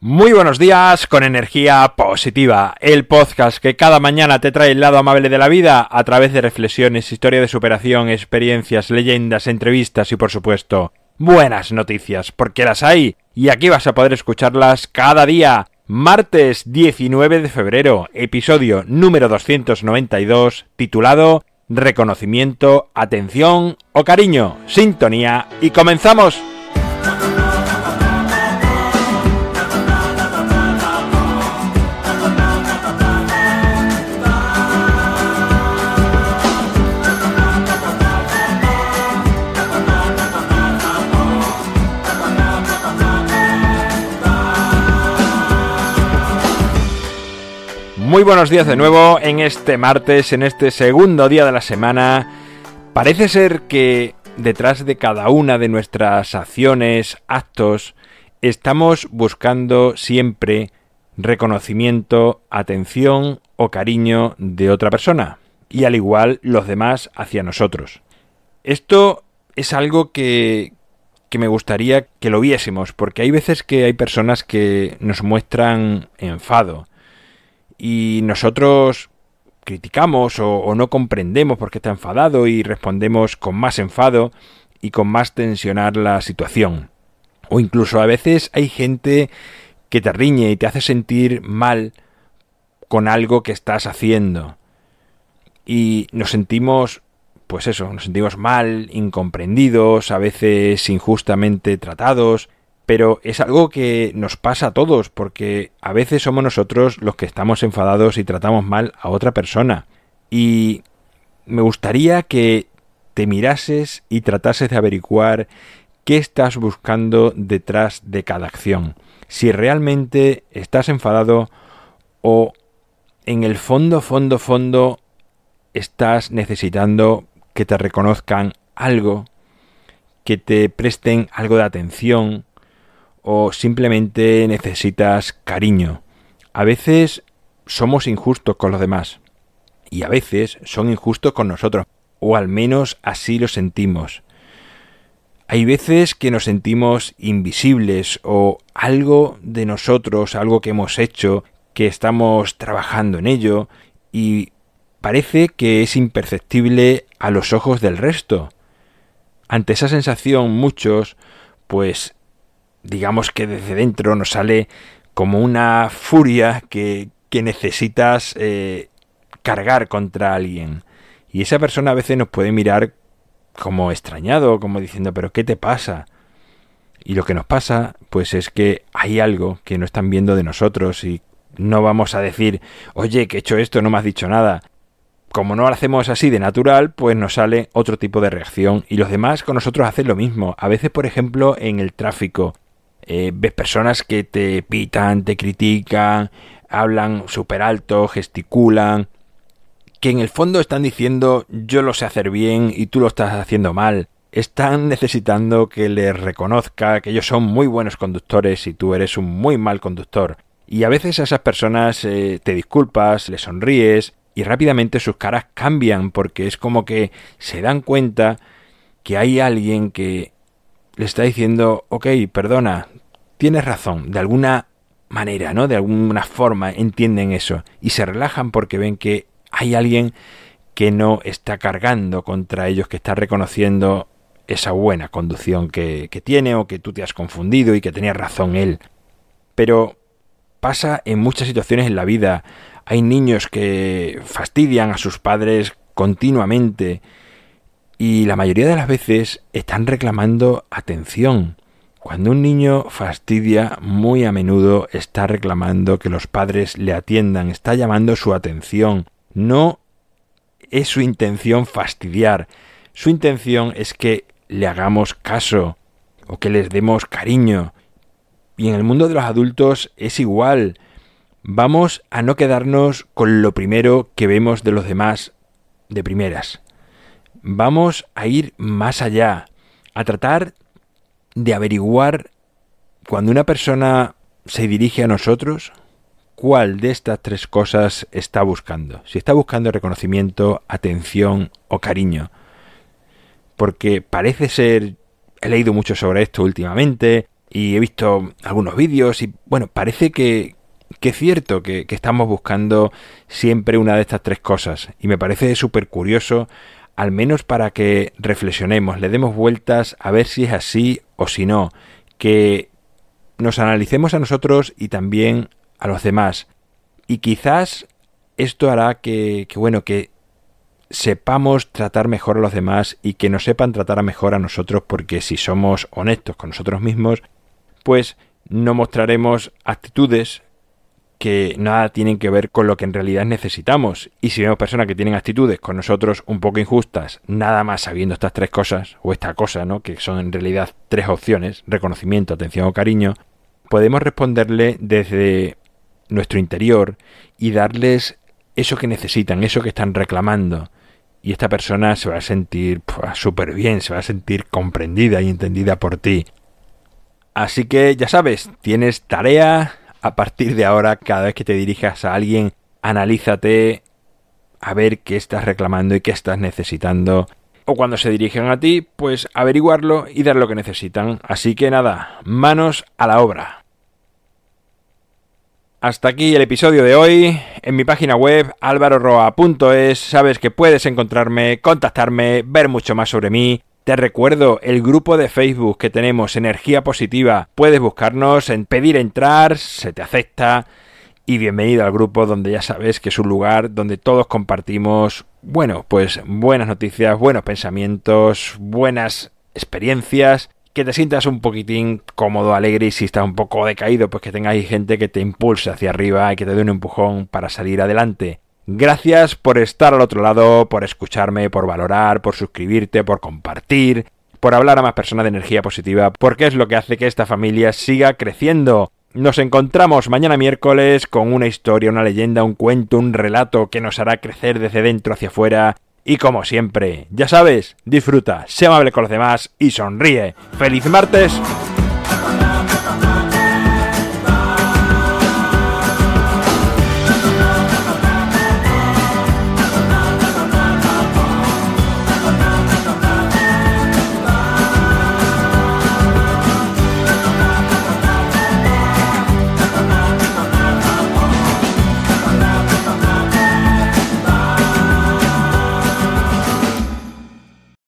Muy buenos días con energía positiva, el podcast que cada mañana te trae el lado amable de la vida a través de reflexiones, historia de superación, experiencias, leyendas, entrevistas y por supuesto buenas noticias, porque las hay y aquí vas a poder escucharlas cada día. Martes 19 de febrero, episodio número 292, titulado Reconocimiento, Atención o Cariño, Sintonía y comenzamos. Muy buenos días de nuevo en este martes, en este segundo día de la semana. Parece ser que detrás de cada una de nuestras acciones, actos, estamos buscando siempre reconocimiento, atención o cariño de otra persona, y al igual los demás hacia nosotros. Esto es algo que, que me gustaría que lo viésemos, porque hay veces que hay personas que nos muestran enfado, y nosotros criticamos o, no comprendemos por qué está enfadado y respondemos con más enfado y con más tensionar la situación. O incluso a veces hay gente que te riñe y te hace sentir mal con algo que estás haciendo. Y nos sentimos, pues eso, nos sentimos mal, incomprendidos, a veces injustamente tratados, pero es algo que nos pasa a todos, porque a veces somos nosotros los que estamos enfadados y tratamos mal a otra persona. Y me gustaría que te mirases y tratases de averiguar qué estás buscando detrás de cada acción. Si realmente estás enfadado o en el fondo, fondo, fondo estás necesitando que te reconozcan algo, que te presten algo de atención, o simplemente necesitas cariño. A veces somos injustos con los demás y a veces son injustos con nosotros, o al menos así lo sentimos. Hay veces que nos sentimos invisibles o algo de nosotros, algo que hemos hecho, que estamos trabajando en ello y parece que es imperceptible a los ojos del resto. Ante esa sensación muchos pues digamos que desde dentro nos sale como una furia que, que necesitas eh, cargar contra alguien. Y esa persona a veces nos puede mirar como extrañado, como diciendo, pero ¿qué te pasa? Y lo que nos pasa, pues es que hay algo que no están viendo de nosotros y no vamos a decir, oye, que he hecho esto, no me has dicho nada. Como no lo hacemos así de natural, pues nos sale otro tipo de reacción y los demás con nosotros hacen lo mismo. A veces, por ejemplo, en el tráfico, eh, ves personas que te pitan, te critican, hablan súper alto, gesticulan, que en el fondo están diciendo yo lo sé hacer bien y tú lo estás haciendo mal. Están necesitando que les reconozca que ellos son muy buenos conductores y tú eres un muy mal conductor. Y a veces a esas personas eh, te disculpas, les sonríes y rápidamente sus caras cambian porque es como que se dan cuenta que hay alguien que le está diciendo, ok, perdona, tienes razón, de alguna manera, ¿no? De alguna forma entienden eso y se relajan porque ven que hay alguien que no está cargando contra ellos, que está reconociendo esa buena conducción que, que tiene o que tú te has confundido y que tenía razón él. Pero pasa en muchas situaciones en la vida. Hay niños que fastidian a sus padres continuamente y la mayoría de las veces están reclamando atención. Cuando un niño fastidia, muy a menudo está reclamando que los padres le atiendan, está llamando su atención. No es su intención fastidiar, su intención es que le hagamos caso o que les demos cariño. Y en el mundo de los adultos es igual. Vamos a no quedarnos con lo primero que vemos de los demás de primeras vamos a ir más allá, a tratar de averiguar cuando una persona se dirige a nosotros, cuál de estas tres cosas está buscando. Si está buscando reconocimiento, atención o cariño. Porque parece ser, he leído mucho sobre esto últimamente y he visto algunos vídeos y bueno, parece que, que es cierto que, que, estamos buscando siempre una de estas tres cosas. Y me parece súper curioso al menos para que reflexionemos, le demos vueltas a ver si es así o si no, que nos analicemos a nosotros y también a los demás. Y quizás esto hará que, bueno, que sepamos tratar mejor a los demás y que nos sepan tratar mejor a nosotros porque si somos honestos con nosotros mismos, pues no mostraremos actitudes que nada tienen que ver con lo que en realidad necesitamos. Y si vemos personas que tienen actitudes con nosotros un poco injustas, nada más sabiendo estas tres cosas, o esta cosa, ¿no? Que son en realidad tres opciones, reconocimiento, atención o cariño, podemos responderle desde nuestro interior y darles eso que necesitan, eso que están reclamando. Y esta persona se va a sentir súper bien, se va a sentir comprendida y entendida por ti. Así que ya sabes, tienes tarea a partir de ahora, cada vez que te dirijas a alguien, analízate a ver qué estás reclamando y qué estás necesitando. O cuando se dirigen a ti, pues averiguarlo y dar lo que necesitan. Así que nada, manos a la obra. Hasta aquí el episodio de hoy. En mi página web alvaroroa.es sabes que puedes encontrarme, contactarme, ver mucho más sobre mí. Te recuerdo el grupo de Facebook que tenemos, Energía Positiva. Puedes buscarnos en pedir entrar, se te acepta. Y bienvenido al grupo donde ya sabes que es un lugar donde todos compartimos, bueno, pues buenas noticias, buenos pensamientos, buenas experiencias que te sientas un poquitín cómodo, alegre y si estás un poco decaído, pues que tengas gente que te impulse hacia arriba y que te dé un empujón para salir adelante. Gracias por estar al otro lado, por escucharme, por valorar, por suscribirte, por compartir, por hablar a más personas de energía positiva, porque es lo que hace que esta familia siga creciendo. Nos encontramos mañana miércoles con una historia, una leyenda, un cuento, un relato que nos hará crecer desde dentro hacia afuera. Y como siempre, ya sabes, disfruta, sea amable con los demás y sonríe. ¡Feliz martes!